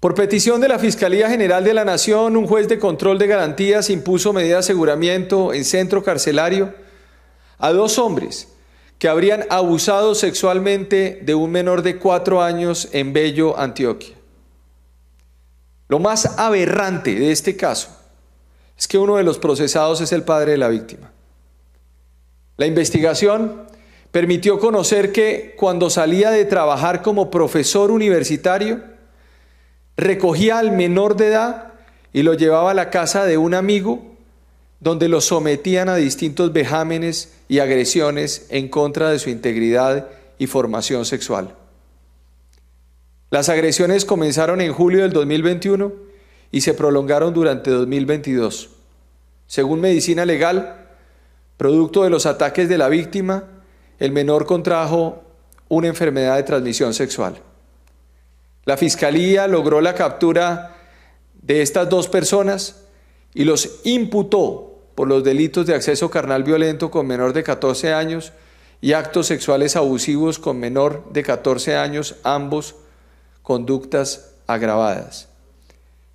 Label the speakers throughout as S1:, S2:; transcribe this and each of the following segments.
S1: Por petición de la Fiscalía General de la Nación, un juez de control de garantías impuso medida de aseguramiento en centro carcelario a dos hombres que habrían abusado sexualmente de un menor de cuatro años en Bello, Antioquia. Lo más aberrante de este caso es que uno de los procesados es el padre de la víctima. La investigación permitió conocer que cuando salía de trabajar como profesor universitario, recogía al menor de edad y lo llevaba a la casa de un amigo donde lo sometían a distintos vejámenes y agresiones en contra de su integridad y formación sexual. Las agresiones comenzaron en julio del 2021 y se prolongaron durante 2022. Según medicina legal, producto de los ataques de la víctima, el menor contrajo una enfermedad de transmisión sexual. La fiscalía logró la captura de estas dos personas y los imputó por los delitos de acceso carnal violento con menor de 14 años y actos sexuales abusivos con menor de 14 años, ambos conductas agravadas.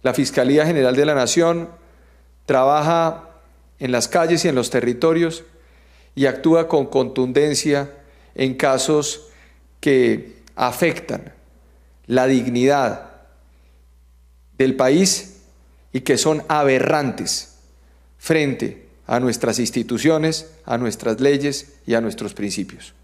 S1: La Fiscalía General de la Nación trabaja en las calles y en los territorios y actúa con contundencia en casos que afectan la dignidad del país y que son aberrantes frente a nuestras instituciones, a nuestras leyes y a nuestros principios.